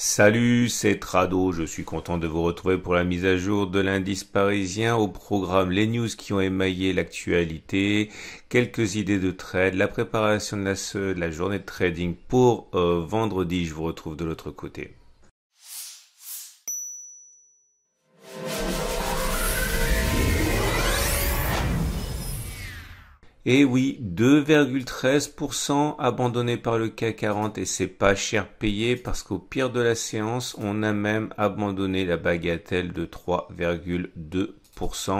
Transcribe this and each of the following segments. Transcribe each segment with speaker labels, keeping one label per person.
Speaker 1: Salut, c'est Trado. Je suis content de vous retrouver pour la mise à jour de l'indice parisien au programme Les news qui ont émaillé l'actualité, quelques idées de trade, la préparation de la, de la journée de trading pour euh, vendredi. Je vous retrouve de l'autre côté. Et oui, 2,13% abandonné par le k 40 et c'est pas cher payé parce qu'au pire de la séance, on a même abandonné la bagatelle de 3,2%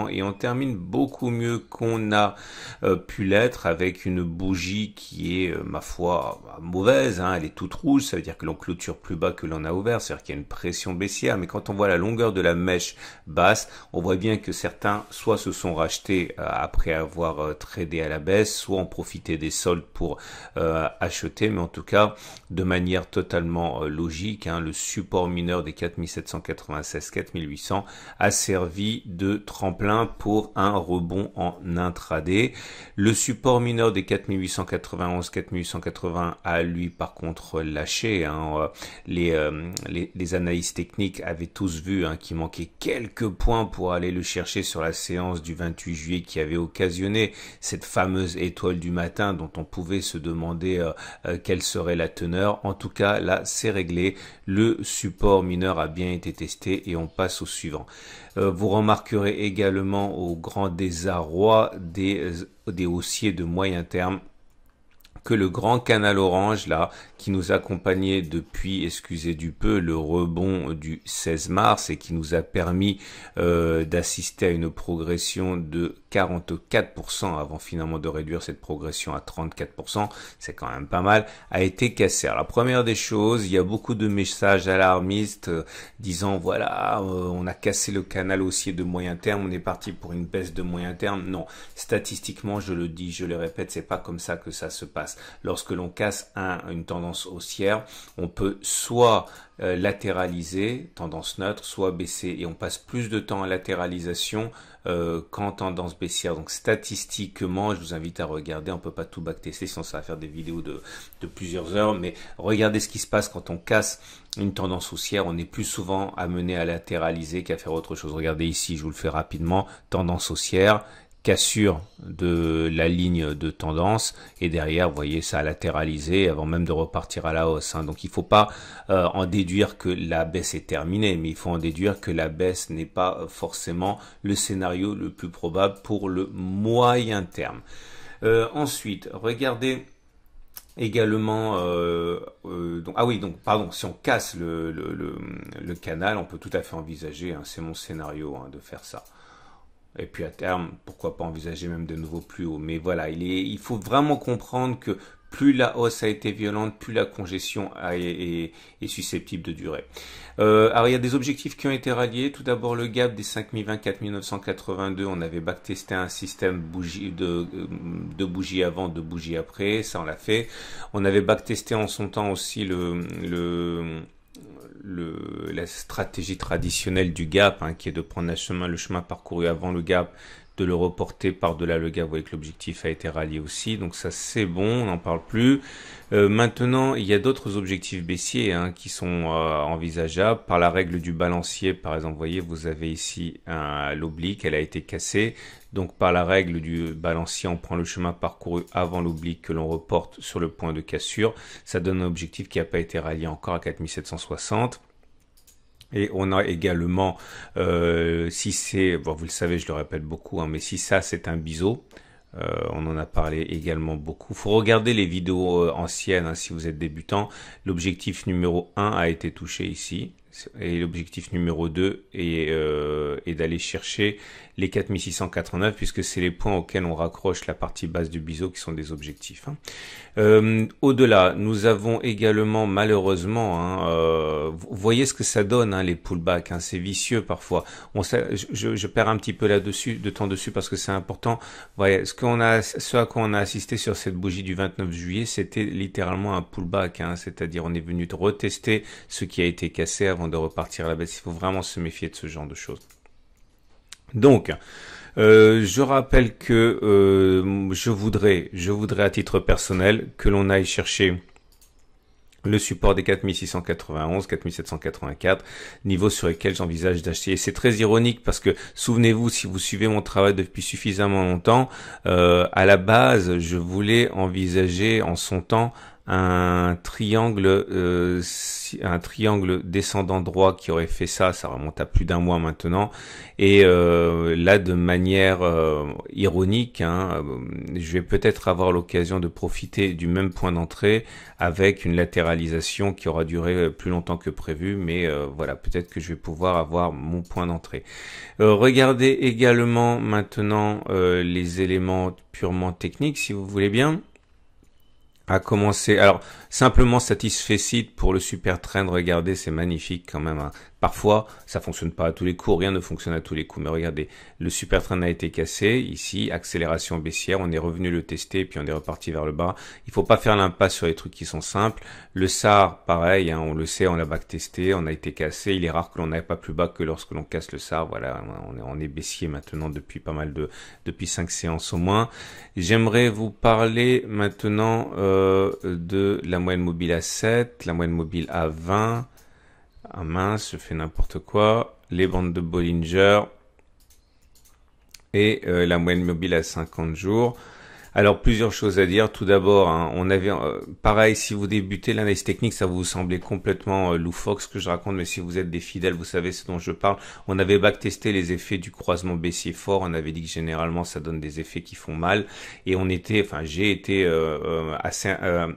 Speaker 1: et on termine beaucoup mieux qu'on a euh, pu l'être avec une bougie qui est, euh, ma foi, mauvaise, hein, elle est toute rouge, ça veut dire que l'on clôture plus bas que l'on a ouvert, c'est-à-dire qu'il y a une pression baissière, mais quand on voit la longueur de la mèche basse, on voit bien que certains soit se sont rachetés euh, après avoir tradé à la baisse, soit ont profité des soldes pour acheter, mais en tout cas, de manière totalement logique, hein, le support mineur des 4796-4800 a servi de tremplin pour un rebond en intraday. Le support mineur des 4891-4880 a lui par contre lâché. Hein. Euh, les, les, analyses techniques avaient tous vu hein, qu'il manquait quelques points pour aller le chercher sur la séance du 28 juillet qui avait occasionné cette fameuse étoile du matin dont on pouvait se demander euh, euh, quelle serait la teneur. En tout cas, là, c'est réglé. Le support mineur a bien été testé et on passe au suivant. Euh, vous remarquerez également au grand désarroi euh, des, haussiers de moyen terme que le grand canal orange là qui nous accompagnait depuis excusez du peu le rebond du 16 mars et qui nous a permis euh, d'assister à une progression de 44% avant finalement de réduire cette progression à 34%, c'est quand même pas mal, a été cassé. Alors la première des choses, il y a beaucoup de messages alarmistes euh, disant voilà, euh, on a cassé le canal haussier de moyen terme, on est parti pour une baisse de moyen terme. Non, statistiquement, je le dis, je le répète, c'est pas comme ça que ça se passe. Lorsque l'on casse un, une tendance haussière, on peut soit euh, latéralisé, tendance neutre, soit baissée. Et on passe plus de temps à latéralisation euh, qu'en tendance baissière. Donc statistiquement, je vous invite à regarder, on peut pas tout backtester, sinon ça va faire des vidéos de, de plusieurs heures, mais regardez ce qui se passe quand on casse une tendance haussière, on est plus souvent amené à latéraliser qu'à faire autre chose. Regardez ici, je vous le fais rapidement, tendance haussière, cassure de la ligne de tendance et derrière vous voyez ça a latéralisé avant même de repartir à la hausse hein. donc il faut pas euh, en déduire que la baisse est terminée mais il faut en déduire que la baisse n'est pas forcément le scénario le plus probable pour le moyen terme euh, ensuite regardez également euh, ah oui donc pardon si on casse le, canal on peut tout à fait envisager hein, c'est mon scénario hein, de faire ça et puis à terme, pourquoi pas envisager même de nouveau plus haut. Mais voilà, il, il faut vraiment comprendre que plus la hausse a été violente, plus la congestion est, susceptible de durer. Euh, alors il y a des objectifs qui ont été ralliés. Tout d'abord le gap des 5024-1982. On avait backtesté un système bougie, de, euh, de bougies avant, de bougies après. Ça on l'a fait. On avait backtesté en son temps aussi le... le le, la stratégie traditionnelle du gap, hein, qui est de prendre chemin, le chemin parcouru avant le gap, de le reporter par-delà le gap. Vous voyez que l'objectif a été rallié aussi, donc ça c'est bon, on n'en parle plus. Euh, maintenant, il y a d'autres objectifs baissiers hein, qui sont euh, envisageables par la règle du balancier. Par exemple, vous voyez, vous avez ici l'oblique, elle a été cassée. Donc par la règle du balancier, on prend le chemin parcouru avant l'oblique que l'on reporte sur le point de cassure. Ça donne un objectif qui n'a pas été rallié encore à 4760. Et on a également, euh, si c'est, vous le savez, je le répète beaucoup, hein, mais si ça c'est un biseau, euh, on en a parlé également beaucoup. Faut regarder les vidéos euh, anciennes hein, si vous êtes débutant. L'objectif numéro 1 a été touché ici. Et l'objectif numéro 2 euh, est d'aller chercher les 4689 puisque c'est les points auxquels on raccroche la partie basse du biseau qui sont des objectifs. Hein. Euh, au-delà, nous avons également malheureusement, hein, euh, vous voyez ce que ça donne hein, les pullbacks, c'est vicieux parfois. On, je, perds un petit peu là-dessus, de temps dessus parce que c'est important. Voyez, ce qu'on a, ce à quoi on a assisté sur cette bougie du 29 juillet, c'était littéralement un pullback, c'est-à-dire on est venu de retester ce qui a été cassé avant de repartir à la baisse. Il faut vraiment se méfier de ce genre de choses. Donc, euh, je rappelle que euh, je voudrais, je voudrais à titre personnel que l'on aille chercher le support des 4691, 4784, niveau sur lequel j'envisage d'acheter. Et c'est très ironique parce que, souvenez-vous, si vous suivez mon travail depuis suffisamment longtemps, euh, à la base, je voulais envisager en son temps un triangle, euh, un triangle descendant droit qui aurait fait ça, ça remonte à plus d'un mois maintenant. Et euh, là, de manière euh, ironique, hein, je vais peut-être avoir l'occasion de profiter du même point d'entrée avec une latéralisation qui aura duré plus longtemps que prévu, mais voilà, peut-être que je vais pouvoir avoir mon point d'entrée. regardez également maintenant les éléments purement techniques, si vous voulez bien à commencer. Alors, simplement satisfait pour le super train regardez c'est magnifique quand même. Hein. Parfois, ça fonctionne pas à tous les coups, rien ne fonctionne à tous les coups. Mais regardez, le super train a été cassé. Ici, accélération baissière, on est revenu le tester, et puis on est reparti vers le bas. Il faut pas faire l'impasse sur les trucs qui sont simples. Le SAR, pareil, hein, on le sait, on l'a back testé, on a été cassé. Il est rare que l'on n'aille pas plus bas que lorsque l'on casse le SAR. Voilà, on est, baissier maintenant depuis pas mal de, depuis cinq séances au moins. J'aimerais vous parler maintenant euh, de la la moyenne mobile à 7, la moyenne mobile à 20. à ah mince, je fais n'importe quoi. Les bandes de Bollinger. Et euh, la moyenne mobile à 50 jours. Alors plusieurs choses à dire. Tout d'abord, hein, on avait euh, pareil si vous débutez l'analyse technique, ça vous semblait complètement euh, loufoque ce que je raconte, mais si vous êtes des fidèles, vous savez ce dont je parle. On avait backtesté les effets du croisement baissier fort. On avait dit que généralement ça donne des effets qui font mal, et on était, enfin j'ai été euh, assez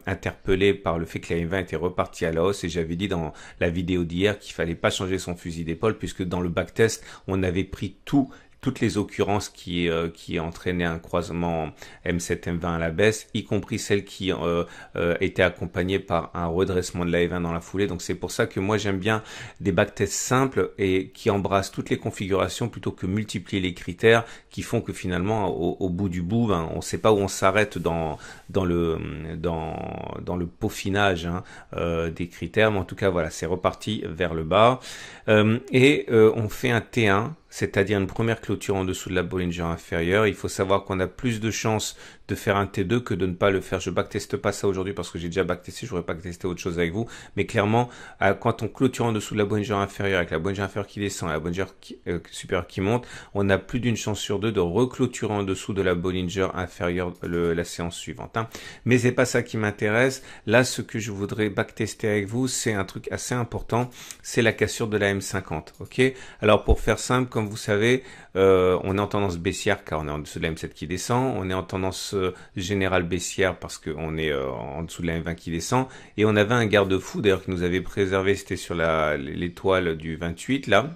Speaker 1: interpellé par le fait que la M20 était repartie à la hausse, et j'avais dit dans la vidéo d'hier qu'il fallait pas changer son fusil d'épaule puisque dans le backtest on avait pris tout, toutes les occurrences qui, euh, entraînaient un croisement M7-M20 à la baisse, y compris celles qui euh, euh étaient accompagnées par un redressement de la E20 dans la foulée. Donc c'est pour ça que moi j'aime bien des backtests simples et qui embrassent toutes les configurations plutôt que multiplier les critères qui font que finalement au, bout du bout, ben, on ne sait pas où on s'arrête dans, dans, le, dans, dans le peaufinage hein, euh, des critères. Mais en tout cas voilà, c'est reparti vers le bas. et on fait un T1 c'est-à-dire une première clôture en dessous de la Bollinger inférieure. Il faut savoir qu'on a plus de chances de faire un T2 que de ne pas le faire. Je backteste pas ça aujourd'hui parce que j'ai déjà backtesté, j'aurais tester autre chose avec vous. Mais clairement, quand on clôture en dessous de la Bollinger inférieure avec la Bollinger inférieure qui descend et la Bollinger qui, euh, supérieure qui monte, on a plus d'une chance sur deux de reclôturer en dessous de la Bollinger inférieure la séance suivante. Hein. Mais c'est pas ça qui m'intéresse. Là, ce que je voudrais backtester avec vous, c'est un truc assez important. C'est la cassure de la M50. Ok. Alors pour faire simple, comme vous savez, euh, on est en tendance baissière car on est en dessous de la M7 qui descend. On est en tendance euh, général baissière parce qu'on est euh, en dessous de la M20 qui descend. Et on avait un garde-fou d'ailleurs qui nous avait préservé, c'était sur l'étoile du 28 là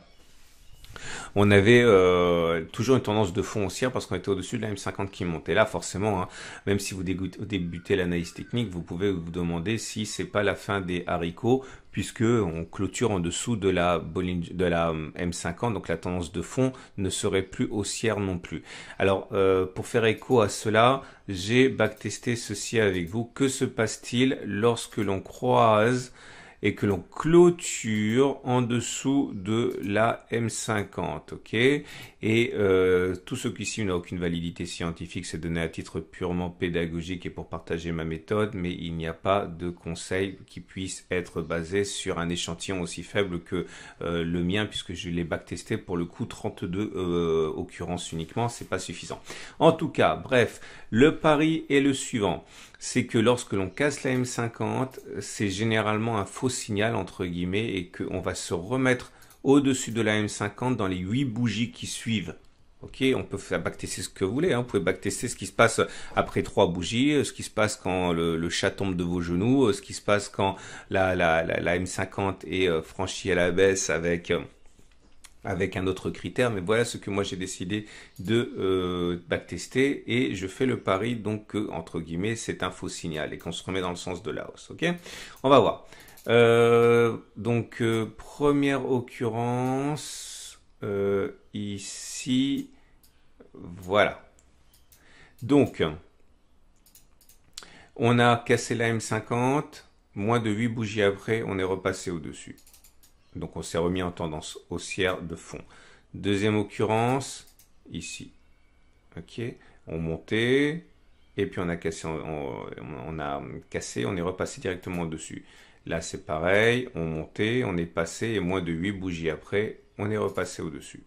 Speaker 1: on avait euh, toujours une tendance de fond haussière parce qu'on était au-dessus de la M50 qui montait là, forcément. Hein. même si vous débutez l'analyse technique, vous pouvez vous demander si c'est pas la fin des haricots puisque on clôture en dessous de la de la euh, M50, donc la tendance de fond ne serait plus haussière non plus. Alors euh, pour faire écho à cela, j'ai backtesté ceci avec vous. Que se passe-t-il lorsque l'on croise et que l'on clôture en dessous de la M50, Et euh, tout ce qui ici n'a aucune validité scientifique, c'est donné à titre purement pédagogique et pour partager ma méthode, mais il n'y a pas de conseil qui puisse être basé sur un échantillon aussi faible que euh, le mien, puisque je l'ai backtesté pour le coup 32 euh, occurrences uniquement, c'est pas suffisant. En tout cas, bref, le pari est le suivant c'est que lorsque l'on casse la M50, c'est généralement un faux signal, entre guillemets, et qu'on va se remettre au-dessus de la M50 dans les 8 bougies qui suivent. Ok, on peut faire backtester ce que vous voulez. on hein. Vous pouvez backtester ce qui se passe après trois bougies, ce qui se passe quand le, chat tombe de vos genoux, ce qui se passe quand la, la M50 est euh, franchie à la baisse avec euh, avec un autre critère, mais voilà ce que moi j'ai décidé de euh, backtester et je fais le pari donc que, entre guillemets, c'est un faux signal et qu'on se remet dans le sens de la hausse, ok On va voir. Euh, donc, euh, première occurrence, ici, voilà. Donc, on a cassé la M50, moins de 8 bougies après, on est repassé au-dessus. Donc on s'est remis en tendance haussière de fond. Deuxième occurrence, ici. Ok, on montait, et puis on a cassé, on, a cassé, on est repassé directement au dessus. Là c'est pareil, on montait, on est passé, et moins de 8 bougies après, on est repassé au-dessus.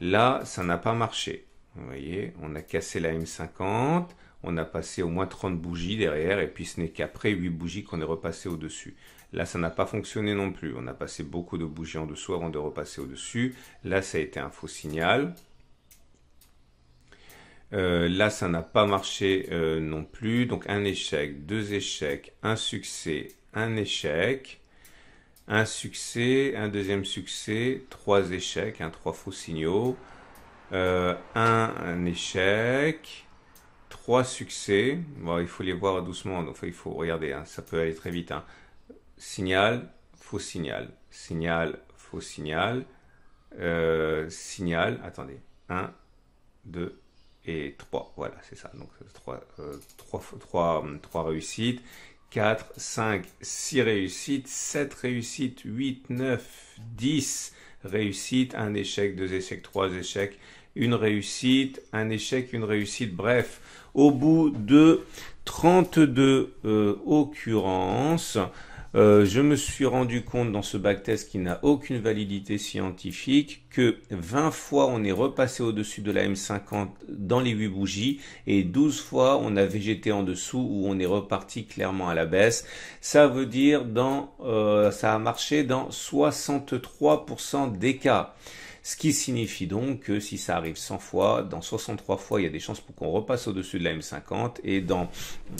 Speaker 1: Là, ça n'a pas marché. Vous voyez, on a cassé la M50, on a passé au moins 30 bougies derrière, et puis ce n'est qu'après 8 bougies qu'on est repassé au-dessus. Là, ça n'a pas fonctionné non plus. On a passé beaucoup de bougies en dessous avant de repasser au-dessus. Là, ça a été un faux signal. Euh, là, ça n'a pas marché euh, non plus. Donc, un échec, deux échecs, un succès, un échec, un succès, un deuxième succès, trois échecs, un hein, trois faux signaux, euh, un échec, 3 succès. Bon, il faut les voir doucement, il faut regarder, hein. ça peut aller très vite. Hein. Signal, faux signal, signal, faux signal, euh, signal, attendez, 1, 2 et 3. Voilà, c'est ça. Donc 3 euh, euh, réussites. 4, 5, 6 réussites, 7 réussites, 8, 9, 10 réussites, 1 échec, 2 échecs, 3 échecs, une réussite, un échec, une réussite, bref. Au bout de 32 euh, occurrences, euh, je me suis rendu compte dans ce backtest qui n'a aucune validité scientifique que 20 fois on est repassé au-dessus de la M50 dans les 8 bougies et 12 fois on a végété en dessous où on est reparti clairement à la baisse. Ça veut dire dans, euh, ça a marché dans 63% des cas. Ce qui signifie donc que si ça arrive 100 fois, dans 63 fois, il y a des chances pour qu'on repasse au-dessus de la M50 et dans,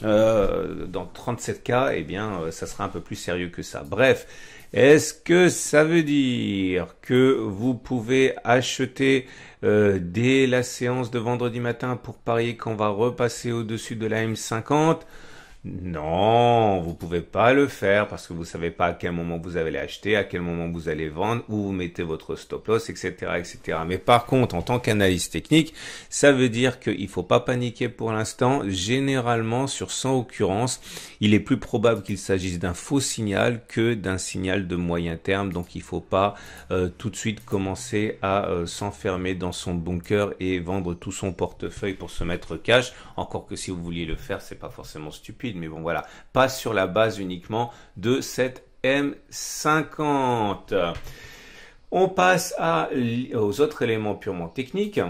Speaker 1: euh, dans 37 cas, eh bien, euh, ça sera un peu plus sérieux que ça. Bref, est-ce que ça veut dire que vous pouvez acheter euh, dès la séance de vendredi matin pour parier qu'on va repasser au-dessus de la M50 non, vous pouvez pas le faire parce que vous savez pas à quel moment vous allez acheter, à quel moment vous allez vendre, où vous mettez votre stop loss, etc., etc. Mais par contre, en tant qu'analyste technique, ça veut dire qu'il faut pas paniquer pour l'instant. Généralement, sur 100 occurrences, il est plus probable qu'il s'agisse d'un faux signal que d'un signal de moyen terme. Donc, il faut pas euh, tout de suite commencer à euh, s'enfermer dans son bunker et vendre tout son portefeuille pour se mettre cash. Encore que si vous vouliez le faire, c'est pas forcément stupide mais bon voilà, pas sur la base uniquement de cette M50. On passe aux autres éléments purement techniques.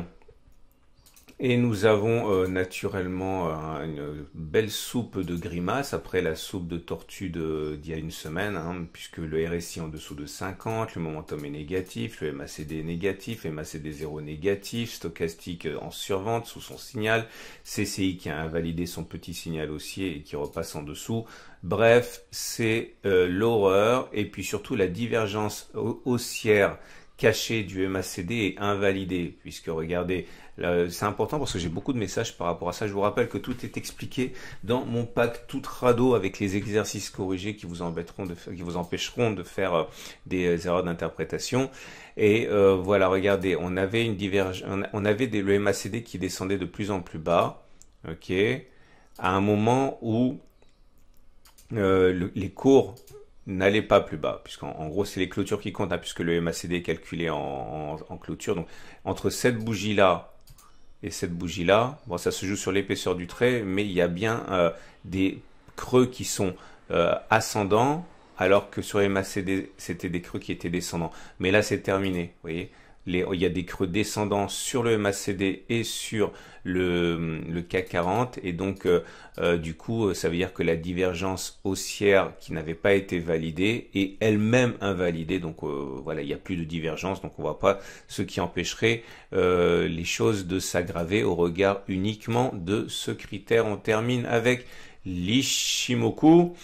Speaker 1: Et nous avons euh, naturellement euh, une belle soupe de grimaces après la soupe de tortue d'il y a une semaine, hein, puisque le RSI en dessous de 50, le momentum est négatif, le MACD est négatif, MACD 0 négatif, stochastique euh, en survente sous son signal, CCI qui a invalidé son petit signal haussier et qui repasse en dessous. Bref, c'est l'horreur et puis surtout la divergence haussière caché du MACD est invalidé, puisque regardez, c'est important parce que j'ai beaucoup de messages par rapport à ça. Je vous rappelle que tout est expliqué dans mon pack tout radeau avec les exercices corrigés qui vous embêteront de qui vous empêcheront de faire euh, des euh, erreurs d'interprétation. Et euh, voilà, regardez, on avait une divergence, on avait le MACD qui descendait de plus en plus bas, ok, à un moment où les cours n'allez pas plus bas, puisqu'en gros, c'est les clôtures qui comptent, hein, puisque le MACD est calculé en, clôture. Donc, entre cette bougie-là et cette bougie-là, bon, ça se joue sur l'épaisseur du trait, mais il y a bien euh, des creux qui sont euh, ascendants, alors que sur MACD, c'était des creux qui étaient descendants. Mais là, c'est terminé, vous voyez il y a des creux descendants sur le MACD et sur le, k 40 et donc euh, euh, du coup euh, ça veut dire que la divergence haussière qui n'avait pas été validée est elle-même invalidée donc voilà il n'y a plus de divergence donc on ne voit pas ce qui empêcherait les choses de s'aggraver au regard uniquement de ce critère on termine avec l'Ishimoku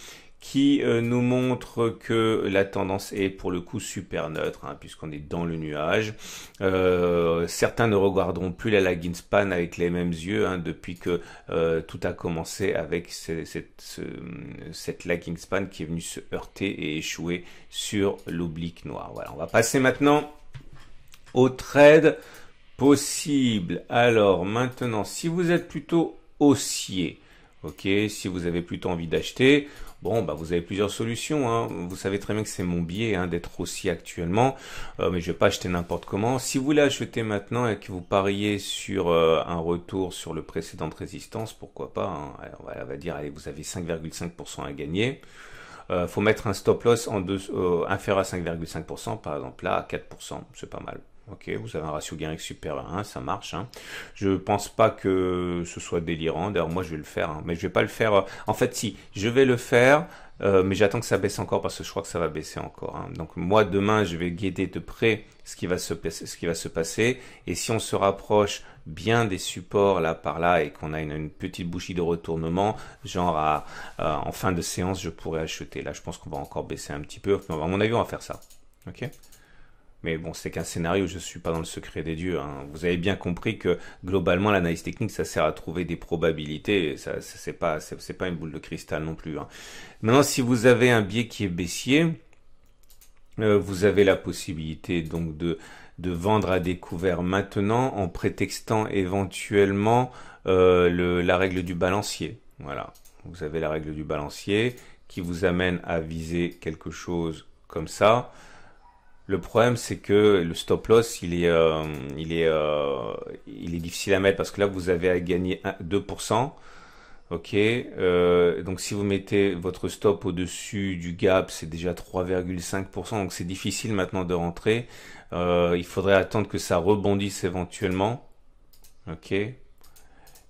Speaker 1: qui euh, nous montre que la tendance est pour le coup super neutre, hein, puisqu'on est dans le nuage. Euh, certains ne regarderont plus la lagging span avec les mêmes yeux hein, depuis que euh, tout a commencé avec cette, lagging span qui est venue se heurter et échouer sur l'oblique noir. Voilà, on va passer maintenant au trade possible. Alors maintenant, si vous êtes plutôt haussier, Ok, si vous avez plutôt envie d'acheter, bon, bah, vous avez plusieurs solutions. Hein. Vous savez très bien que c'est mon biais hein, d'être aussi actuellement, euh, mais je ne vais pas acheter n'importe comment. Si vous voulez acheter maintenant et que vous pariez sur euh, un retour sur le précédent de résistance, pourquoi pas hein. on, va, dire, allez, vous avez 5,5% à gagner. Euh, faut mettre un stop loss en deux, euh, inférieur à 5,5%, par exemple là à 4%, c'est pas mal ok, vous avez un ratio gain supérieur à hein, ça marche. Je hein. Je pense pas que ce soit délirant, d'ailleurs moi je vais le faire, hein. mais je ne vais pas le faire. Euh, en fait, si, je vais le faire, euh, mais j'attends que ça baisse encore parce que je crois que ça va baisser encore. Donc moi demain je vais guider de près ce qui va se passer et si on se rapproche bien des supports là par là et qu'on a une, petite bougie de retournement, genre en fin de séance je pourrais acheter. Là je pense qu'on va encore baisser un petit peu. À mon avis on va faire ça. Ok. Mais bon, c'est qu'un scénario, je ne suis pas dans le secret des dieux. Hein. Vous avez bien compris que globalement, l'analyse technique, ça sert à trouver des probabilités. Ça, ça c'est pas, c'est pas une boule de cristal non plus. Hein. Maintenant, si vous avez un biais qui est baissier, euh, vous avez la possibilité donc de vendre à découvert maintenant en prétextant éventuellement euh, la règle du balancier. Voilà, vous avez la règle du balancier qui vous amène à viser quelque chose comme ça. Le problème, c'est que le stop loss, il est, euh, il, est, euh, il est difficile à mettre parce que là, vous avez à gagner 2%. Ok, euh, donc si vous mettez votre stop au-dessus du gap, c'est déjà 3,5%, donc c'est difficile maintenant de rentrer. il faudrait attendre que ça rebondisse éventuellement. Ok,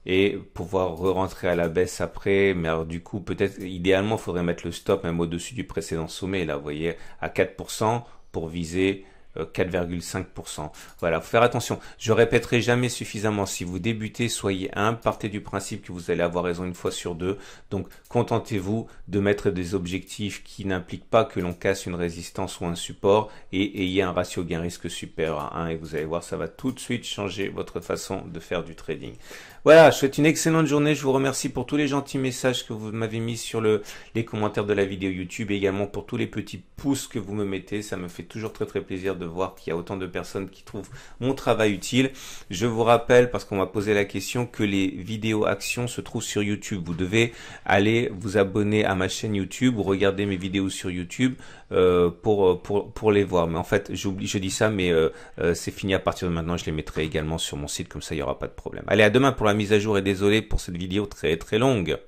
Speaker 1: et pouvoir re-rentrer à la baisse après. Mais alors, du coup, peut-être, idéalement, il faudrait mettre le stop même au-dessus du précédent sommet. Là, vous voyez, à 4%, pour viser 4,5%. Euh, voilà, faut faire attention. Je répéterai jamais suffisamment. Si vous débutez, soyez un, partez du principe que vous allez avoir raison une fois sur deux. Donc, contentez-vous de mettre des objectifs qui n'impliquent pas que l'on casse une résistance ou un support et ayez un ratio gain-risque supérieur à 1 et vous allez voir, ça va tout de suite changer votre façon de faire du trading. Voilà, je souhaite une excellente journée. Je vous remercie pour tous les gentils messages que vous m'avez mis sur les commentaires de la vidéo YouTube et également pour tous les petits pouces que vous me mettez. Ça me fait toujours très très plaisir de voir qu'il y a autant de personnes qui trouvent mon travail utile. Je vous rappelle, parce qu'on m'a posé la question, que les vidéos actions se trouvent sur YouTube. Vous devez aller vous abonner à ma chaîne YouTube ou regarder mes vidéos sur YouTube. Euh, pour, pour, pour les voir. Mais en fait, j'oublie, je dis ça, mais euh, euh, c'est fini à partir de maintenant. Je les mettrai également sur mon site, comme ça, il n'y aura pas de problème. Allez, à demain pour la mise à jour et désolé pour cette vidéo très très longue.